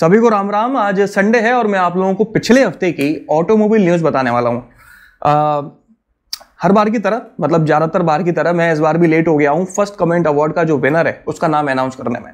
सभी को राम राम आज संडे है और मैं आप लोगों को पिछले हफ्ते की ऑटोमोबाइल न्यूज़ बताने वाला हूँ हर बार की तरह मतलब ज़्यादातर बार की तरह मैं इस बार भी लेट हो गया हूँ फर्स्ट कमेंट अवार्ड का जो विनर है उसका नाम अनाउंस करने में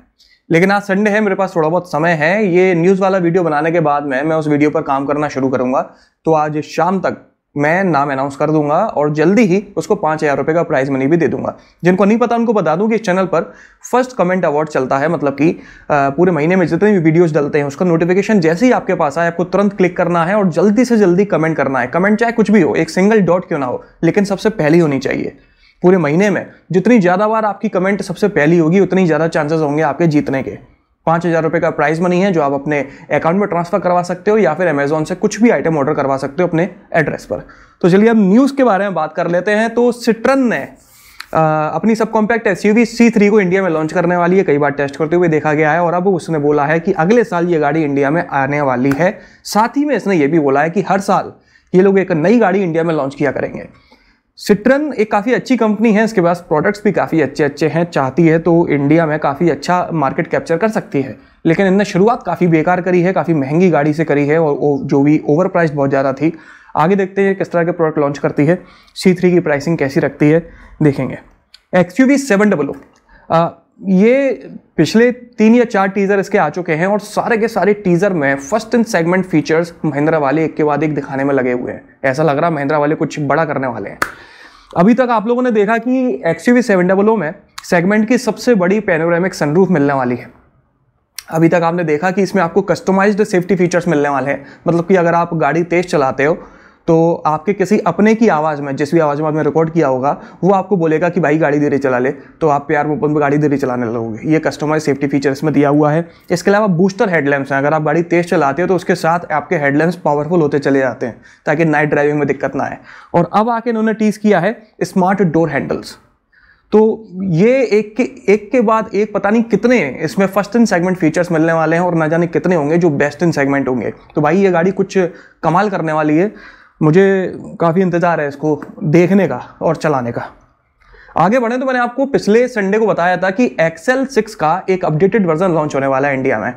लेकिन आज संडे है मेरे पास थोड़ा बहुत समय है ये न्यूज़ वाला वीडियो बनाने के बाद में मैं उस वीडियो पर काम करना शुरू करूँगा तो आज शाम तक मैं नाम अनाउंस कर दूंगा और जल्दी ही उसको पाँच हज़ार रुपये का प्राइज़ मनी भी दे दूंगा जिनको नहीं पता उनको बता दूं कि इस चैनल पर फर्स्ट कमेंट अवार्ड चलता है मतलब कि पूरे महीने में जितने भी वीडियोस डलते हैं उसका नोटिफिकेशन जैसे ही आपके पास आए आपको तुरंत क्लिक करना है और जल्दी से जल्दी कमेंट करना है कमेंट चाहे कुछ भी हो एक सिंगल डॉट क्यों ना हो लेकिन सबसे पहली होनी चाहिए पूरे महीने में जितनी ज़्यादा बार आपकी कमेंट सबसे पहली होगी उतनी ज़्यादा चांसेस होंगे आपके जीतने के पाँच हज़ार रुपये का प्राइस मनी है जो आप अपने अकाउंट में ट्रांसफ़र करवा सकते हो या फिर अमेजोन से कुछ भी आइटम ऑर्डर करवा सकते हो अपने एड्रेस पर तो चलिए अब न्यूज़ के बारे में बात कर लेते हैं तो सिट्रन ने आ, अपनी सब कॉम्पैक्ट एस यू थ्री को इंडिया में लॉन्च करने वाली है कई बार टेस्ट करते हुए देखा गया है और अब उसने बोला है कि अगले साल ये गाड़ी इंडिया में आने वाली है साथ ही में इसने ये भी बोला है कि हर साल ये लोग एक नई गाड़ी इंडिया में लॉन्च किया करेंगे सिट्रन एक काफ़ी अच्छी कंपनी है इसके पास प्रोडक्ट्स भी काफ़ी अच्छे अच्छे हैं चाहती है तो इंडिया में काफ़ी अच्छा मार्केट कैप्चर कर सकती है लेकिन इनने शुरुआत काफ़ी बेकार करी है काफ़ी महंगी गाड़ी से करी है और जो भी ओवर प्राइस बहुत ज़्यादा थी आगे देखते हैं किस तरह के प्रोडक्ट लॉन्च करती है सी थ्री की प्राइसिंग कैसी रखती है देखेंगे X U V seven double O ये पिछले तीन या चार टीज़र इसके आ चुके हैं और सारे के सारे टीज़र में first in segment features Mahindra वाले एक के बाद एक दिखाने में लगे हुए हैं ऐसा लग रहा है महिंद्रा वाले कुछ बड़ा करने वाले हैं अभी तक आप लोगों ने देखा कि X U V seven double O में सेगमेंट की सबसे बड़ी पेनोरामिक सनरूफ मिलने वाली है अभी तक आपने देखा कि इसमें आपको कस्टमाइज्ड सेफ्टी फीचर्स मिलने वाले हैं मतलब कि अगर आप गाड़ी तेज़ चलाते हो तो आपके किसी अपने की आवाज़ में जिस भी आवाज़ में आपने रिकॉर्ड किया होगा वो आपको बोलेगा कि भाई गाड़ी धीरे चला ले तो आप प्यार ओपन पर गाड़ी धीरे चलाने लगोगे ये कस्टमाइज सेफ्टी फीचर इसमें दिया हुआ है इसके अलावा बूस्टर हेडलैम्प्स हैं अगर आप गाड़ी तेज़ चलाते हैं तो उसके साथ आपके हेडलैम्प्स पावरफुल होते चले जाते हैं ताकि नाइट ड्राइविंग में दिक्कत ना आए और अब आके इन्होंने टीज़ किया है स्मार्ट डोर हैंडल्स तो ये एक के एक के बाद एक पता नहीं कितने इसमें फर्स्ट इन सेगमेंट फीचर्स मिलने वाले हैं और ना जाने कितने होंगे जो बेस्ट इन सेगमेंट होंगे तो भाई ये गाड़ी कुछ कमाल करने वाली है मुझे काफ़ी इंतज़ार है इसको देखने का और चलाने का आगे बढ़े तो मैंने आपको पिछले संडे को बताया था कि एक्सेल सिक्स का एक अपडेटेड वर्जन लॉन्च होने वाला है इंडिया में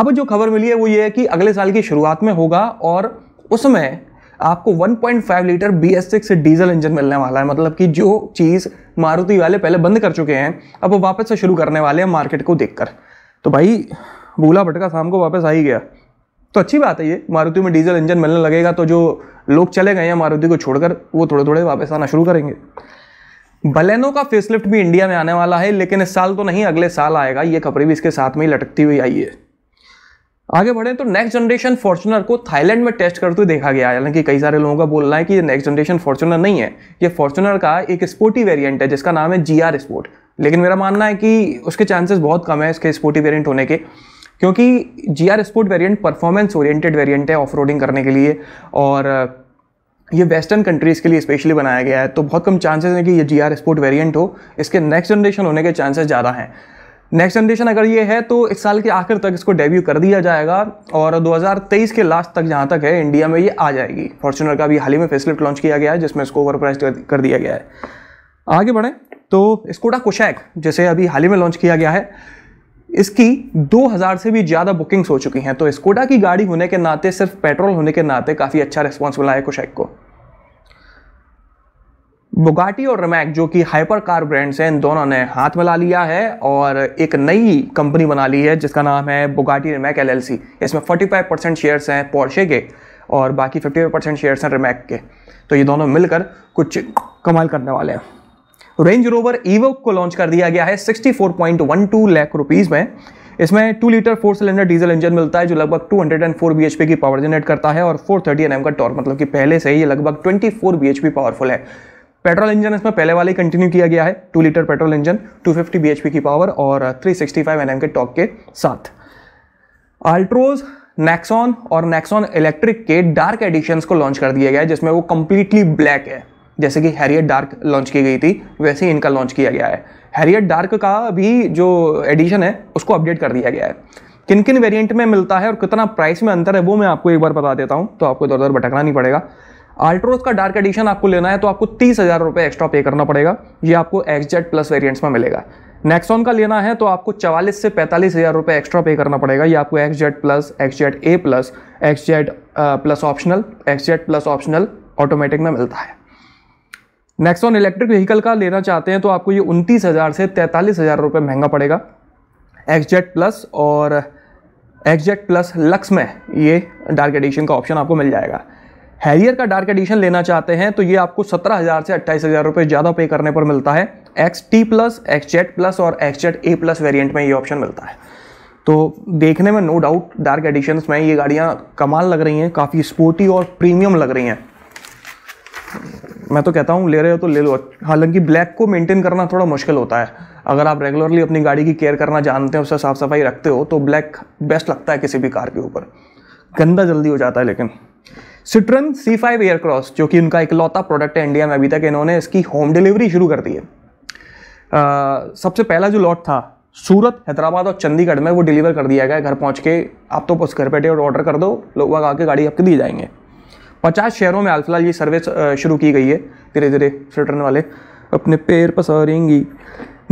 अब जो खबर मिली है वो ये है कि अगले साल की शुरुआत में होगा और उसमें आपको 1.5 litre B S six diesel engine मिलने वाला है मतलब कि जो चीज़ मारुति वाले पहले बंद कर चुके हैं अब वो वापस से शुरू करने वाले हैं मार्केट को देखकर तो भाई भूला भटका शाम को वापस आ ही गया तो अच्छी बात है ये मारुति में डीजल इंजन मिलने लगेगा तो जो लोग चले गए हैं मारुति को छोड़कर वो थोड़े थोड़े वापस आना शुरू करेंगे बलेनो का फेसलिफ्ट भी इंडिया में आने वाला है लेकिन इस साल तो नहीं अगले साल आएगा ये खबरें भी इसके साथ में ही लटकती हुई आई है आगे बढ़े तो नेक्स्ट जनरेशन फॉर्चुनर को थाईलैंड में टेस्ट करते हुए देखा गया हालांकि कई सारे लोगों का बोलना है कि ये नेक्स्ट जनरेशन फॉर्चुनर नहीं है ये फॉर्चुनर का एक स्पोर्टी वेरिएंट है जिसका नाम है जी आर स्पोर्ट लेकिन मेरा मानना है कि उसके चांसेस बहुत कम है इसके स्पोर्टी वेरियंट होने के क्योंकि G R sport variant performance oriented variant है ऑफ करने के लिए और ये वेस्टर्न कंट्रीज़ के लिए स्पेशली बनाया गया है तो बहुत कम चांसेस हैं कि ये जी आर स्पोर्ट वेरियंट हो इसके नेक्स्ट जनरेशन होने के चांसेस ज़्यादा हैं नेक्स्ट जनरेशन अगर ये है तो इस साल के आखिर तक इसको डेब्यू कर दिया जाएगा और 2023 के लास्ट तक जहाँ तक है इंडिया में ये आ जाएगी फॉर्चुनर का भी हाल ही में फेसलिफ्ट लॉन्च किया गया है जिसमें इसको ओवर प्राइस कर दिया गया है आगे बढ़ें तो स्कोडा कुशैक जिसे अभी हाल ही में लॉन्च किया गया है इसकी 2000 से भी ज़्यादा बुकिंग्स हो चुकी हैं तो स्कोडा की गाड़ी होने के नाते सिर्फ पेट्रोल होने के नाते काफ़ी अच्छा रिस्पॉन्स मिला है कुशैक को बुगाटी और रमैक जो कि हाइपर कार ब्रांड्स हैं इन दोनों ने हाथ मिला लिया है और एक नई कंपनी बना ली है जिसका नाम है बुगाटी रमैक एल इसमें 45 परसेंट शेयर्स हैं पोर्शे के और बाकी 55 परसेंट शेयर्स हैं रमैक के तो ये दोनों मिलकर कुछ कमाल करने वाले हैं रेंज रोवर ईवोक को लॉन्च कर दिया गया है 64.12 लाख रुपीस में इसमें two litre four cylinder diesel engine मिलता है जो लगभग 204 bhp की पावर जनरेट करता है और 430 थर्टी एन का टॉर्क मतलब कि पहले से ही ये लगभग 24 bhp पावरफुल है पेट्रोल इंजन इसमें पहले वाले कंटिन्यू किया गया है two litre petrol engine 250 bhp की पावर और 365 सिक्सटी के टॉर्क के साथ अल्ट्रोज नेक्सॉन और नेक्सॉन इलेक्ट्रिक के डार्क एडिशन को लॉन्च कर दिया गया है जिसमें वो कंप्लीटली ब्लैक है जैसे कि हैरियट डार्क लॉन्च की गई थी वैसे ही इनका लॉन्च किया गया है हैरियट डार्क का भी जो एडिशन है उसको अपडेट कर दिया गया है किन किन वेरिएंट में मिलता है और कितना प्राइस में अंतर है वो मैं आपको एक बार बता देता हूँ तो आपको इधर उधर भटकना नहीं पड़ेगा अल्ट्रोज का डार्क एडिशन आपको लेना है तो आपको तीस हज़ार रुपये एक्स्ट्रा पे करना पड़ेगा ये आपको एक्सजेट प्लस वेरियंट्स में मिलेगा नेक्सॉन का लेना है तो आपको चवालीस से पैंतालीस हज़ार रुपये एक्स्ट्रा पे करना पड़ेगा ये आपको X Z plus X Z A plus X Z plus optional X Z plus optional automatic में मिलता है नेक्स्ट ऑन इलेक्ट्रिक व्हीकल का लेना चाहते हैं तो आपको ये उनतीस हज़ार से तैंतालीस हज़ार रुपये महंगा पड़ेगा एक्सजेट प्लस और एक्सजेट प्लस लक्स में ये डार्क एडिशन का ऑप्शन आपको मिल जाएगा हैरियर का डार्क एडिशन लेना चाहते हैं तो ये आपको सत्रह हज़ार से अट्ठाईस हज़ार रुपये ज़्यादा पे करने पर मिलता है X T plus X Z plus और एक्सजेट ए प्लस वेरियंट में ये ऑप्शन मिलता है तो देखने में नो डाउट डार्क एडिशन में ये गाड़ियाँ कमाल लग रही हैं काफ़ी स्पोर्टी और प्रीमियम लग रही हैं मैं तो कहता हूँ ले रहे हो तो ले लो हालांकि ब्लैक को मेंटेन करना थोड़ा मुश्किल होता है अगर आप रेगुलरली अपनी गाड़ी की केयर करना जानते हो उससे साफ़ सफाई रखते हो तो ब्लैक बेस्ट लगता है किसी भी कार के ऊपर गंदा जल्दी हो जाता है लेकिन सिट्रन सी फाइव एयरक्रॉस जो कि उनका इकलौता प्रोडक्ट है इंडिया में अभी तक इन्होंने इसकी होम डिलीवरी शुरू कर दी है सबसे पहला जो लॉट था सूरत हैदराबाद और चंडीगढ़ में वो डिलीवर कर दिया गया घर पहुँच के आप तो बस घर बैठे और ऑर्डर कर दो लोग आके गाड़ी आपके दी जाएंगे पचास शहरों में हाल फिलहाल ये सर्वे शुरू की गई है धीरे धीरे फिल्टरन वाले अपने पैर पसारेंगी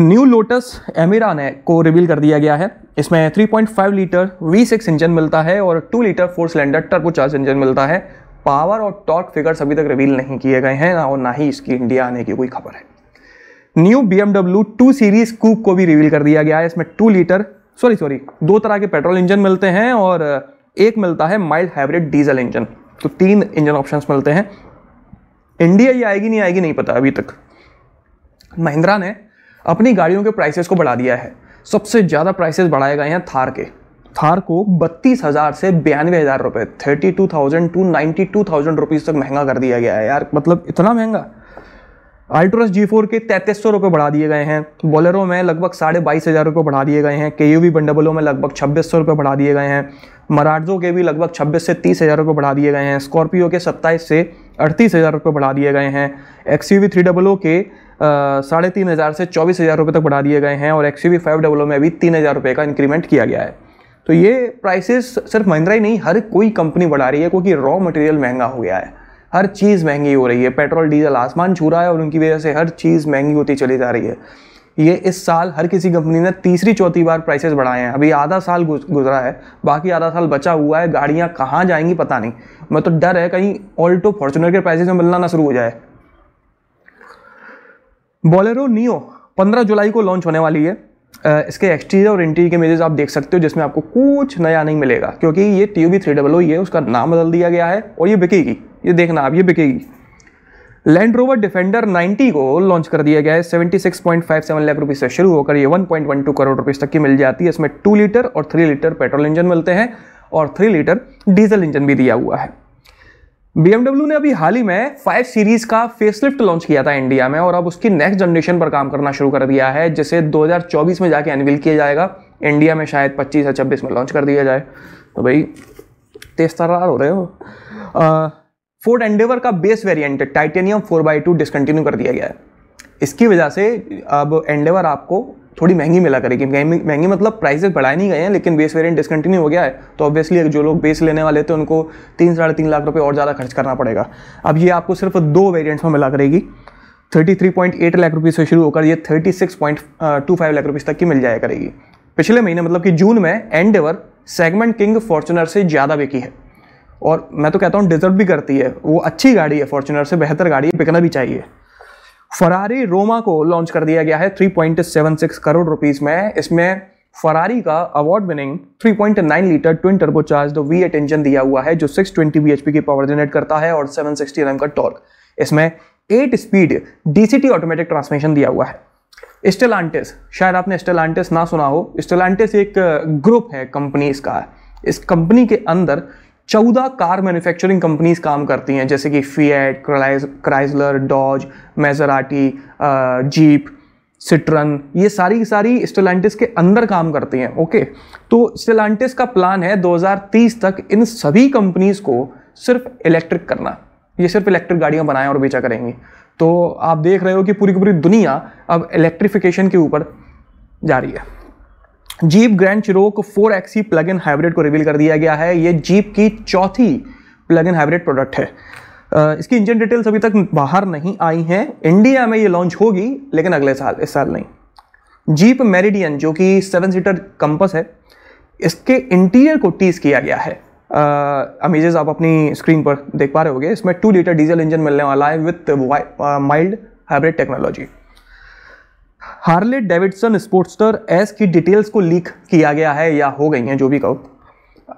न्यू लोटस एमिरान ने को रिवील कर दिया गया है इसमें 3.5 लीटर V6 इंजन मिलता है और 2 litre four cylinder charge engine मिलता है पावर और टॉर्क फिगर्स अभी तक रिवील नहीं किए गए हैं और ना ही इसकी इंडिया आने की कोई खबर है new B M W two series coupe को भी रिवील कर दिया गया है इसमें टू लीटर सॉरी सॉरी दो तरह के पेट्रोल इंजन मिलते हैं और एक मिलता है माइल्ड हाइब्रिड डीजल इंजन तो तीन इंजन ऑप्शन मिलते हैं इंडिया ही आएगी नहीं आएगी नहीं पता अभी तक महिंद्रा ने अपनी गाड़ियों के प्राइसेस को बढ़ा दिया है सबसे ज़्यादा प्राइसेस बढ़ाए गए हैं थार के थार को बत्तीस हज़ार से बयानवे हज़ार रुपये thirty two thousand to ninety two thousand rupees तक महंगा कर दिया गया है यार मतलब इतना महंगा अल्ट्रोस जी फोर के तैंतीस सौ रुपये बढ़ा दिए गए हैं बॉलरों में लगभग साढ़े बाईस हज़ार रुपये बढ़ा दिए गए हैं के यू वी बंडबलों में लगभग छब्बीस सौ रुपये बढ़ा दिए गए हैं मराठजों के भी लगभग छब्बीस से तीस हज़ार रुपये बढ़ा दिए गए हैं स्कॉर्पियो के सत्ताईस से अड़तीस हज़ार रुपये बढ़ा दिए गए हैं X U V three O के साढ़े तीन हज़ार से चौबीस हज़ार रुपये तक बढ़ा दिए गए हैं और X U V five O में भी तीन हज़ार रुपये का इंक्रीमेंट किया गया है तो ये प्राइसेस सिर्फ महिंद्रा ही नहीं हर कोई कंपनी बढ़ा रही है क्योंकि रॉ मटेरियल महंगा हो गया है हर चीज़ महंगी हो रही है पेट्रोल डीजल आसमान छू रहा है और उनकी वजह से हर चीज़ महंगी होती चली जा रही है ये इस साल हर किसी कंपनी ने तीसरी चौथी बार प्राइसेस बढ़ाए हैं अभी आधा साल गुजरा है बाकी आधा साल बचा हुआ है गाड़ियाँ कहाँ जाएंगी पता नहीं मैं तो डर है कहीं ऑल्टो फॉर्चुनर के प्राइसेस में मिलना ना शुरू हो जाए बोलेरो नियो पंद्रह जुलाई को लॉन्च होने वाली है इसके एक्सटीरियर और इंटीरियर के इमेजेस आप देख सकते हो जिसमें आपको कुछ नया नहीं मिलेगा क्योंकि ये T U three double O है उसका नाम बदल दिया गया है और ये बिकेगी ये देखना आप ये बिकेगी लैंड रोवर डिफेंडर 90 को लॉन्च कर दिया गया है 76.57 लाख रुपीस से शुरू होकर ये 1.12 करोड़ रुपीस तक की मिल जाती है इसमें 2 लीटर और 3 लीटर पेट्रोल इंजन मिलते हैं और 3 लीटर डीजल इंजन भी दिया हुआ है बीएमडब्ल्यू ने अभी हाल ही में 5 सीरीज का फेसलिफ्ट लॉन्च किया था इंडिया में और अब उसकी नेक्स्ट जनरेशन पर काम करना शुरू कर दिया है जिसे 2024 में जाके एनविल किया जाएगा इंडिया में शायद 25 या 26 में लॉन्च कर दिया जाए तो भाई तेज तरार हो रहे हो फोर्ड एंडेवर का base variant titanium 4x2 discontinue कर दिया गया है इसकी वजह से अब एंडेवर आपको थोड़ी महंगी मिला करेगी महंगी मतलब प्राइसेस बढ़ाए नहीं गए हैं लेकिन बेस वेरिएंट डिसकंटिन्यू हो गया है तो ऑब्वियसली जो लोग बेस लेने वाले थे उनको तीन साढ़े तीन लाख रुपये और ज़्यादा खर्च करना पड़ेगा अब ये आपको सिर्फ दो वेरियंट्स में मिला करेगी 33.8 लाख रुपीज़ से शुरू होकर ये 36.25 लाख रुपीज़ तक की मिल जाया करेगी पिछले महीने मतलब कि जून में एंडेवर सेगमेंट किंग फॉर्चुनर से ज़्यादा बिकी है और मैं तो कहता हूँ डिजर्व भी करती है वो अच्छी गाड़ी है फॉर्चुनर से बेहतर गाड़ी है बिकना भी चाहिए फरारी रोमा को लॉन्च कर दिया गया है 3.76 करोड़ रुपीस में इसमें फरारी का award winning 3.9 litre twin turbocharge eight engine दिया हुआ है जो 620 ट्वेंटी की पावर जनरेट करता है और 760 सिक्सटी का टॉर्क इसमें 8 स्पीड डीसीटी ऑटोमेटिक ट्रांसमिशन दिया हुआ है स्टेलांटिस शायद आपने स्टेलांटिस ना सुना हो स्टेलांटिस एक ग्रुप है कंपनी का इस कंपनी के अंदर चौदह कार मैन्युफैक्चरिंग कंपनीज काम करती हैं जैसे कि Fiat Chrysler Dodge Maserati Jeep Citroen ये सारी की सारी स्टेलांटिस के अंदर काम करती हैं ओके तो स्टेलांटिस का प्लान है 2030 तक इन सभी कंपनीज़ को सिर्फ इलेक्ट्रिक करना ये सिर्फ इलेक्ट्रिक गाड़ियाँ बनाएं और बेचा करेंगी तो आप देख रहे हो कि पूरी की पूरी दुनिया अब इलेक्ट्रिफिकेशन के ऊपर जा रही है Jeep Grand Cherokee xe plug in hybrid को रिवील कर दिया गया है ये जीप की चौथी प्लग इन हाइब्रिड प्रोडक्ट है इसकी इंजन डिटेल्स अभी तक बाहर नहीं आई हैं इंडिया में ये लॉन्च होगी लेकिन अगले साल इस साल नहीं जीप मेरिडियन जो कि सेवन सीटर कंपस है इसके इंटीरियर को टीज किया गया है अमेजेस आप अपनी स्क्रीन पर देख पा रहे होगे इसमें टू लीटर डीजल इंजन मिलने वाला है with mild hybrid technology Harley Davidson Sportster S की डिटेल्स को लीक किया गया है या हो गई हैं जो भी कहो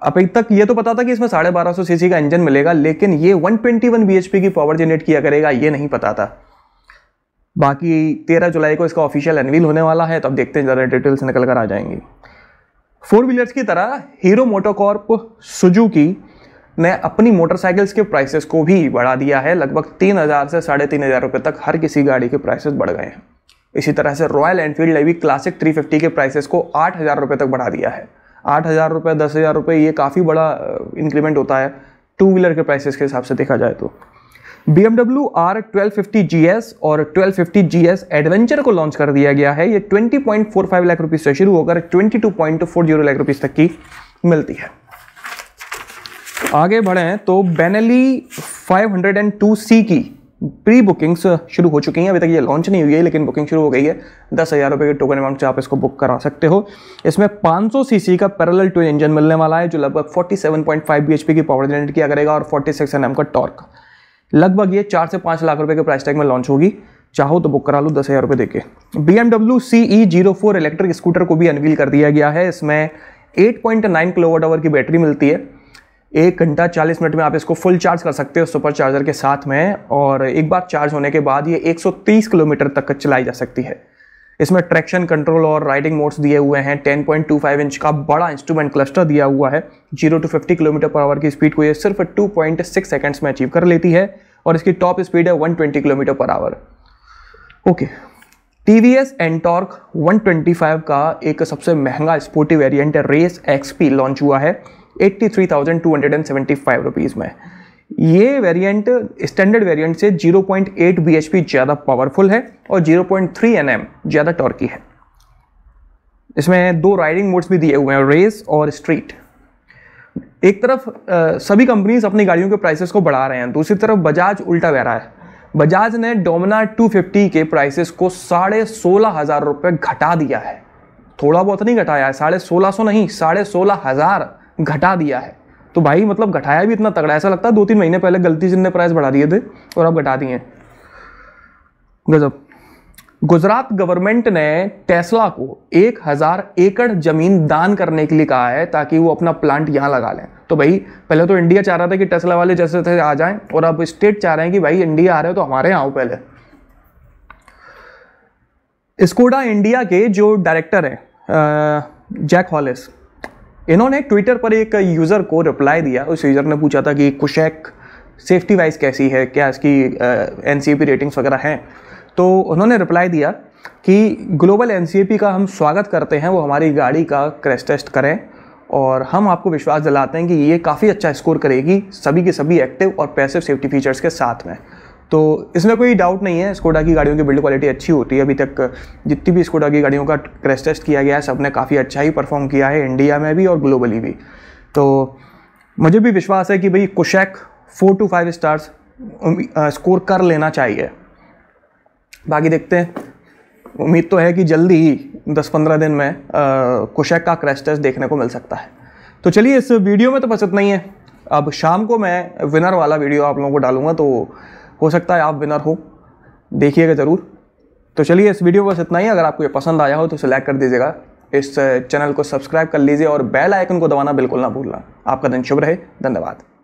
अभी तक ये तो पता था कि इसमें साढ़े बारह सौ सी का इंजन मिलेगा लेकिन ये 121 ट्वेंटी की पावर जनरेट किया करेगा ये नहीं पता था बाकी 13 जुलाई को इसका ऑफिशियल एनवील होने वाला है तो अब देखते हैं ज़रा डिटेल्स निकल कर आ जाएंगी फोर व्हीलर्स की तरह हीरो मोटोकॉर्प सुजुकी ने अपनी मोटरसाइकिल्स के प्राइसेस को भी बढ़ा दिया है लगभग तीन हज़ार से साढ़े तीन हज़ार रुपये तक हर किसी गाड़ी के प्राइसेस बढ़ गए हैं इसी तरह से रॉयल एनफील्ड ने भी क्लासिक 350 के प्राइसेस को आठ हज़ार रुपये तक बढ़ा दिया है आठ हज़ार रुपये दस हज़ार रुपये ये काफ़ी बड़ा इंक्रीमेंट होता है टू व्हीलर के प्राइसेस के हिसाब से देखा जाए तो B M W R twelve fifty G S और twelve fifty G S adventure को लॉन्च कर दिया गया है ये twenty point four five lakh rupees से शुरू होकर twenty two point four zero lakh rupees तक की मिलती है आगे बढ़ें तो Benelli five hundred and two C की प्री बुकिंग्स शुरू हो चुकी हैं अभी तक ये लॉन्च नहीं हुई है लेकिन बुकिंग शुरू हो गई है दस हज़ार रुपये के टोकन अमाउंट से आप इसको बुक करा सकते हो इसमें 500 सीसी का पैरेलल टू इंजन मिलने वाला है जो लगभग 47.5 bhp की पावर जनरेट किया करेगा और 46 सिक्स का टॉर्क लगभग ये चार से पाँच लाख रुपये के प्राइस टैग में लॉन्च होगी चाहो तो बुक करा लो दस हज़ार रुपये देके B M W C E zero four electric scooter को भी अनवील कर दिया गया है इसमें eight point nine kilowatt hour की बैटरी मिलती है एक घंटा चालीस मिनट में आप इसको फुल चार्ज कर सकते हो सुपर चार्जर के साथ में और एक बार चार्ज होने के बाद ये 130 किलोमीटर तक चलाई जा सकती है इसमें ट्रैक्शन कंट्रोल और राइडिंग मोड्स दिए हुए हैं 10.25 इंच का बड़ा इंस्ट्रूमेंट क्लस्टर दिया हुआ है 0 टू 50 किलोमीटर पर आवर की स्पीड को ये सिर्फ 2.6 सेकेंड्स में अचीव कर लेती है और इसकी टॉप स्पीड है 120 kilometre per hour okay T V S Ntorq one का एक सबसे महंगा sporty variant race XP launch हुआ है 83,275 रुपीस में ये वेरिएंट स्टैंडर्ड वेरिएंट से 0.8 bhp ज़्यादा पावरफुल है और 0.3 nm ज़्यादा टॉर्की है इसमें दो राइडिंग मोड्स भी दिए हुए हैं रेस और स्ट्रीट एक तरफ आ, सभी कंपनीज अपनी गाड़ियों के प्राइसेस को बढ़ा रहे हैं दूसरी तरफ बजाज उल्टा बह रहा है बजाज ने डोमिना 250 के प्राइसेस को साढ़े सोलह हज़ार रुपये घटा दिया है थोड़ा बहुत नहीं घटाया है साढ़े सोलह सौ नहीं साढ़े सोलह हज़ार घटा दिया है तो भाई मतलब घटाया भी इतना तगड़ा ऐसा लगता है दो तीन महीने पहले गलती से प्राइस बढ़ा दिए थे और अब घटा दिए गजब गुजरात गवर्नमेंट ने टेस्ला को एक हज़ार एकड़ ज़मीन दान करने के लिए कहा है ताकि वो अपना प्लांट यहाँ लगा लें तो भाई पहले तो इंडिया चाह रहा था कि टेस्ला वाले जैसे थे आ जाएं और अब स्टेट चाह रहे हैं कि भाई इंडिया आ रहे हो तो हमारे यहाँ पहले स्कोडा इंडिया के जो डायरेक्टर हैं जैक हॉलिस इन्होंने ट्विटर पर एक यूज़र को रिप्लाई दिया उस यूज़र ने पूछा था कि कुशैक सेफ्टी वाइज कैसी है क्या इसकी एन रेटिंग्स वगैरह हैं तो उन्होंने रिप्लाई दिया कि ग्लोबल एन का हम स्वागत करते हैं वो हमारी गाड़ी का क्रैश टेस्ट करें और हम आपको विश्वास दिलाते हैं कि ये काफ़ी अच्छा स्कोर करेगी सभी के सभी एक्टिव और पैसिव सेफ्टी फीचर्स के साथ में तो इसमें कोई डाउट नहीं है स्कोडा की गाड़ियों की बिल्ड क्वालिटी अच्छी होती है अभी तक जितनी भी स्कोडा की गाड़ियों का क्रैश टेस्ट किया गया है सब ने काफ़ी अच्छा ही परफॉर्म किया है इंडिया में भी और ग्लोबली भी तो मुझे भी विश्वास है कि भाई Kushaq four to five stars score कर लेना चाहिए बाकी देखते हैं उम्मीद तो है कि जल्दी ही दस पंद्रह दिन में कुशैक का क्रैश टेस्ट देखने को मिल सकता है तो चलिए इस वीडियो में तो बस इतना ही है अब शाम को मैं विनर वाला वीडियो आप लोगों को डालूंगा तो हो सकता है आप विनर हो देखिएगा ज़रूर तो चलिए इस वीडियो बस इतना ही अगर आपको ये पसंद आया हो तो इसे लाइक कर दीजिएगा इस चैनल को सब्सक्राइब कर लीजिए और बेल आइकन को दबाना बिल्कुल ना भूलना आपका दिन शुभ रहे धन्यवाद